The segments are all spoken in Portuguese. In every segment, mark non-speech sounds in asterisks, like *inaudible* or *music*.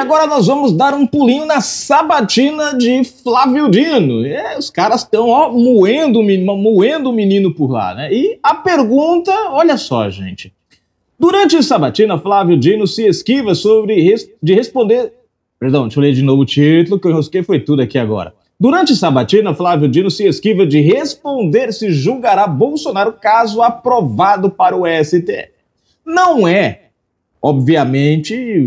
Agora nós vamos dar um pulinho na sabatina de Flávio Dino. É, os caras estão moendo, moendo o menino por lá, né? E a pergunta, olha só, gente. Durante a sabatina, Flávio Dino se esquiva sobre res, de responder. Perdão, deixa eu ler de novo o título, que eu enrosquei foi tudo aqui agora. Durante a sabatina, Flávio Dino se esquiva de responder se julgará Bolsonaro caso aprovado para o STF. Não é, obviamente,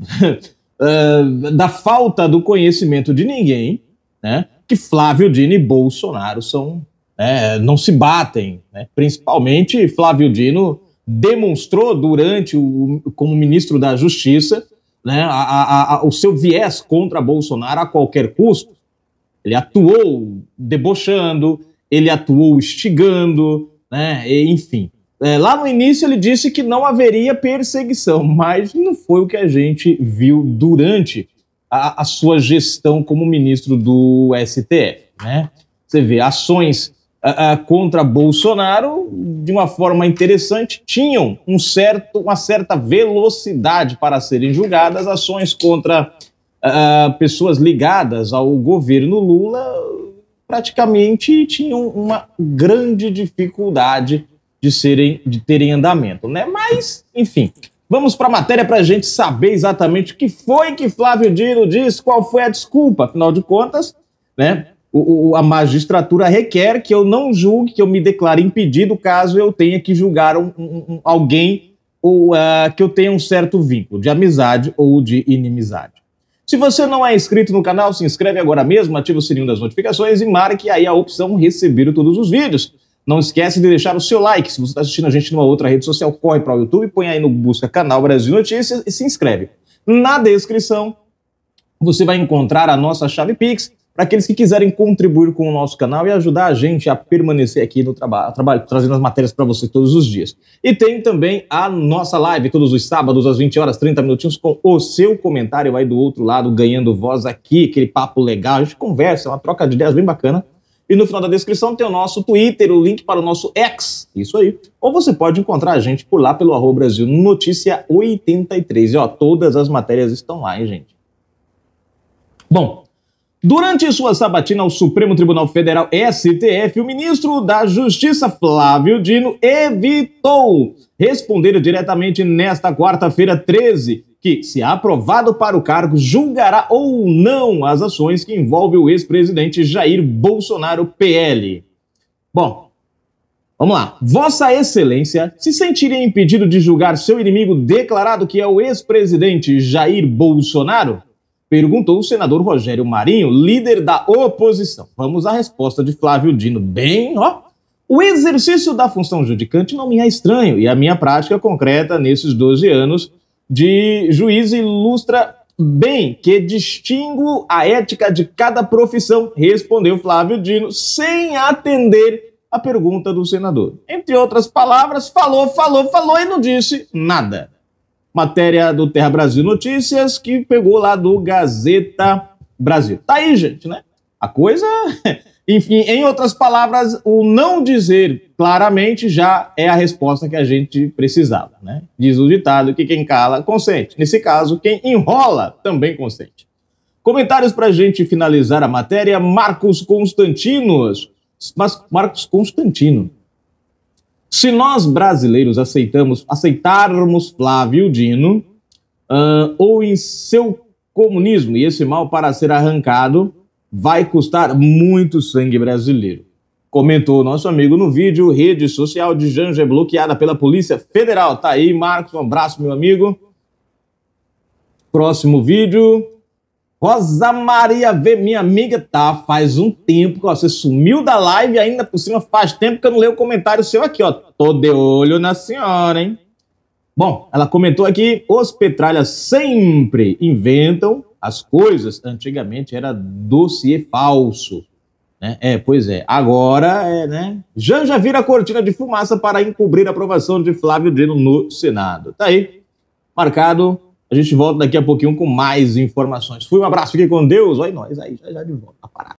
uh, *laughs* da falta do conhecimento de ninguém, né, que Flávio Dino e Bolsonaro são né, não se batem. Né? Principalmente Flávio Dino demonstrou durante o como ministro da Justiça né, a, a, a, o seu viés contra Bolsonaro a qualquer custo. Ele atuou debochando, ele atuou instigando, né, enfim. É, lá no início ele disse que não haveria perseguição, mas não foi o que a gente viu durante a, a sua gestão como ministro do STF. Né? Você vê ações a, a, contra Bolsonaro de uma forma interessante tinham um certo, uma certa velocidade para serem julgadas ações contra pessoas ligadas ao governo Lula praticamente tinham uma grande dificuldade de, serem, de terem andamento, né? Mas, enfim, vamos para a matéria para a gente saber exatamente o que foi que Flávio Dino disse, qual foi a desculpa, afinal de contas, né? O, o, a magistratura requer que eu não julgue, que eu me declare impedido caso eu tenha que julgar um, um, alguém ou uh, que eu tenha um certo vínculo de amizade ou de inimizade. Se você não é inscrito no canal, se inscreve agora mesmo, ativa o sininho das notificações e marque aí a opção receber todos os vídeos. Não esquece de deixar o seu like. Se você está assistindo a gente numa outra rede social, corre para o YouTube, põe aí no Busca Canal Brasil Notícias e se inscreve. Na descrição, você vai encontrar a nossa chave Pix para aqueles que quiserem contribuir com o nosso canal e ajudar a gente a permanecer aqui no trabalho, trazendo as matérias para você todos os dias. E tem também a nossa live todos os sábados às 20 horas, 30 minutinhos com o seu comentário aí do outro lado, ganhando voz aqui, aquele papo legal, a gente conversa, é uma troca de ideias bem bacana e no final da descrição tem o nosso Twitter, o link para o nosso ex, isso aí. Ou você pode encontrar a gente por lá pelo arroba Brasil Notícia 83. E ó, todas as matérias estão lá, hein, gente? Bom, Durante sua sabatina ao Supremo Tribunal Federal STF, o ministro da Justiça Flávio Dino evitou responder diretamente nesta quarta-feira 13, que, se aprovado para o cargo, julgará ou não as ações que envolvem o ex-presidente Jair Bolsonaro PL. Bom, Vamos lá. Vossa Excelência se sentiria impedido de julgar seu inimigo declarado que é o ex-presidente Jair Bolsonaro? Perguntou o senador Rogério Marinho, líder da oposição. Vamos à resposta de Flávio Dino. Bem, ó. O exercício da função judicante não me é estranho e a minha prática concreta nesses 12 anos de juiz ilustra bem que distingo a ética de cada profissão, respondeu Flávio Dino, sem atender a pergunta do senador. Entre outras palavras, falou, falou, falou e não disse nada matéria do Terra Brasil Notícias, que pegou lá do Gazeta Brasil. Tá aí, gente, né? A coisa. *laughs* Enfim, em outras palavras, o não dizer claramente já é a resposta que a gente precisava, né? Diz o ditado que quem cala, consente. Nesse caso, quem enrola também consente. Comentários para a gente finalizar a matéria. Marcos Constantinos. Mas Marcos Constantino. Se nós brasileiros aceitamos, aceitarmos Flávio Dino uh, ou em seu comunismo e esse mal para ser arrancado vai custar muito sangue brasileiro. Comentou nosso amigo no vídeo, rede social de Janja é bloqueada pela Polícia Federal. Tá aí, Marcos, um abraço, meu amigo. Próximo vídeo. Rosa Maria vê, minha amiga, tá, faz um tempo que você sumiu da live ainda por cima faz tempo que eu não leio o comentário seu aqui, ó. Tô de olho na senhora, hein? Bom, ela comentou aqui, os petralhas sempre inventam as coisas. Antigamente era dossiê falso. Né? É, pois é. Agora, é, né? Janja vira cortina de fumaça para encobrir a aprovação de Flávio Dino no Senado. Tá aí, marcado a gente volta daqui a pouquinho com mais informações. Fui, um abraço, fique com Deus. olha nós aí, já, já de volta. Tá Parada.